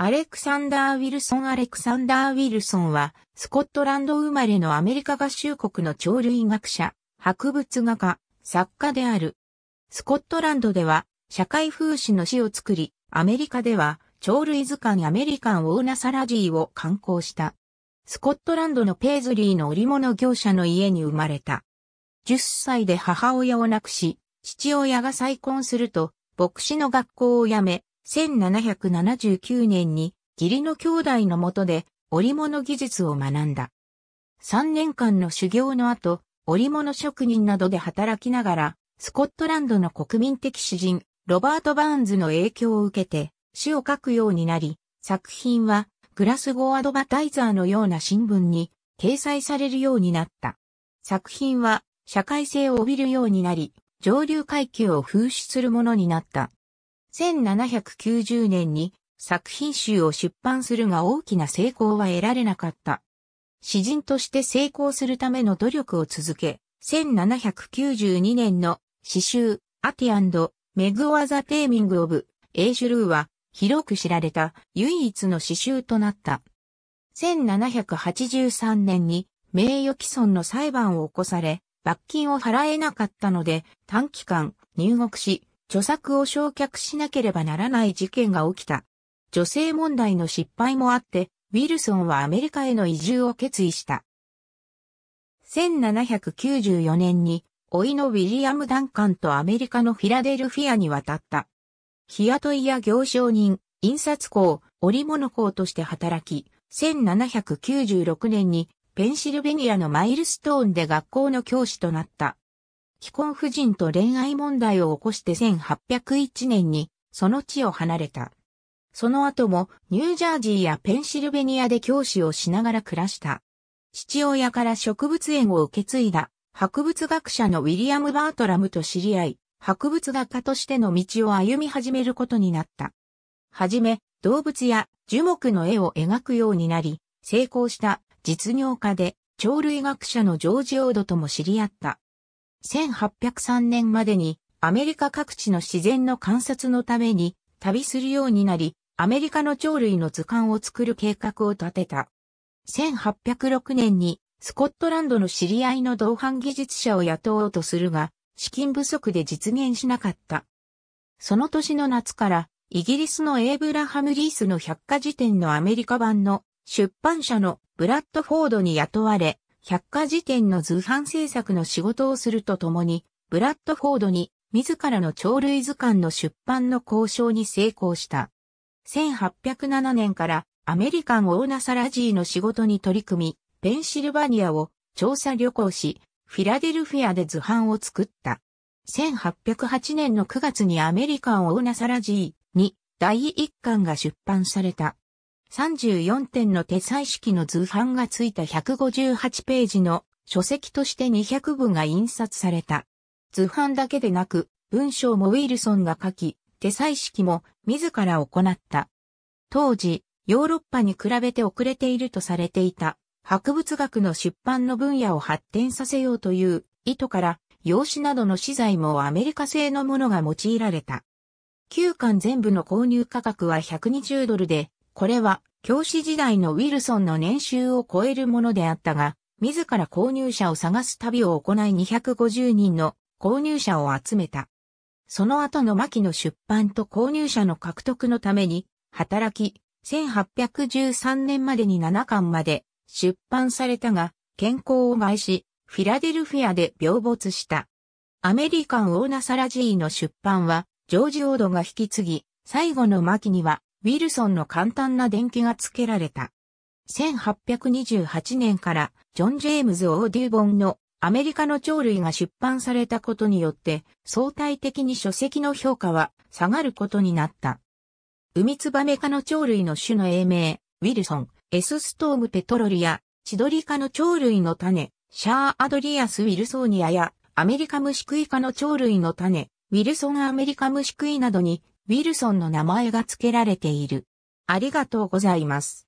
アレクサンダー・ウィルソン・アレクサンダー・ウィルソンは、スコットランド生まれのアメリカ合衆国の鳥類学者、博物画家、作家である。スコットランドでは、社会風刺の詩を作り、アメリカでは、鳥類図鑑アメリカン・オーナ・サラジーを刊行した。スコットランドのペーズリーの織物業者の家に生まれた。10歳で母親を亡くし、父親が再婚すると、牧師の学校を辞め、1779年に義理の兄弟のもとで織物技術を学んだ。3年間の修行の後、織物職人などで働きながら、スコットランドの国民的詩人、ロバート・バーンズの影響を受けて、詩を書くようになり、作品は、グラスゴーアドバタイザーのような新聞に掲載されるようになった。作品は、社会性を帯びるようになり、上流階級を風刺するものになった。1790年に作品集を出版するが大きな成功は得られなかった。詩人として成功するための努力を続け、1792年の詩集アティアンメグ・オア・ザ・テーミング・オブ・エイシュルーは広く知られた唯一の詩集となった。1783年に名誉毀損の裁判を起こされ、罰金を払えなかったので短期間入国し、著作を焼却しなければならない事件が起きた。女性問題の失敗もあって、ウィルソンはアメリカへの移住を決意した。1794年に、老いのウィリアム・ダンカンとアメリカのフィラデルフィアに渡った。日雇いや行商人、印刷工、織物工として働き、1796年にペンシルベニアのマイルストーンで学校の教師となった。既婚夫人と恋愛問題を起こして1801年にその地を離れた。その後もニュージャージーやペンシルベニアで教師をしながら暮らした。父親から植物園を受け継いだ博物学者のウィリアム・バートラムと知り合い、博物学家としての道を歩み始めることになった。はじめ、動物や樹木の絵を描くようになり、成功した実業家で鳥類学者のジョージ・オードとも知り合った。1803年までにアメリカ各地の自然の観察のために旅するようになり、アメリカの鳥類の図鑑を作る計画を立てた。1806年にスコットランドの知り合いの同伴技術者を雇おうとするが、資金不足で実現しなかった。その年の夏から、イギリスのエイブラハム・リースの百科事典のアメリカ版の出版社のブラッドフォードに雇われ、百科事典の図版制作の仕事をするとともに、ブラッドフォードに自らの鳥類図鑑の出版の交渉に成功した。1807年からアメリカンオーナサラジーの仕事に取り組み、ペンシルバニアを調査旅行し、フィラデルフィアで図版を作った。1808年の9月にアメリカンオーナサラジーに第1巻が出版された。34点の手彩色の図版がついた158ページの書籍として200部が印刷された。図版だけでなく、文章もウィルソンが書き、手彩色も自ら行った。当時、ヨーロッパに比べて遅れているとされていた、博物学の出版の分野を発展させようという意図から、用紙などの資材もアメリカ製のものが用いられた。9巻全部の購入価格は120ドルで、これは教師時代のウィルソンの年収を超えるものであったが、自ら購入者を探す旅を行い250人の購入者を集めた。その後の牧の出版と購入者の獲得のために、働き、1813年までに7巻まで出版されたが、健康を害し、フィラデルフィアで病没した。アメリカン・オーナ・サラジーの出版は、ジョージ・オードが引き継ぎ、最後の牧には、ウィルソンの簡単な電気が付けられた。1828年からジョン・ジェームズ・オーデューボンのアメリカの鳥類が出版されたことによって相対的に書籍の評価は下がることになった。ウミツバメ科の鳥類の種の英名、ウィルソン、エスストームペトロリア、チドリ科の鳥類の種、シャーアドリアス・ウィルソーニアやアメリカ虫食い科の鳥類の種、ウィルソンアメリカ虫食いなどにウィルソンの名前が付けられている。ありがとうございます。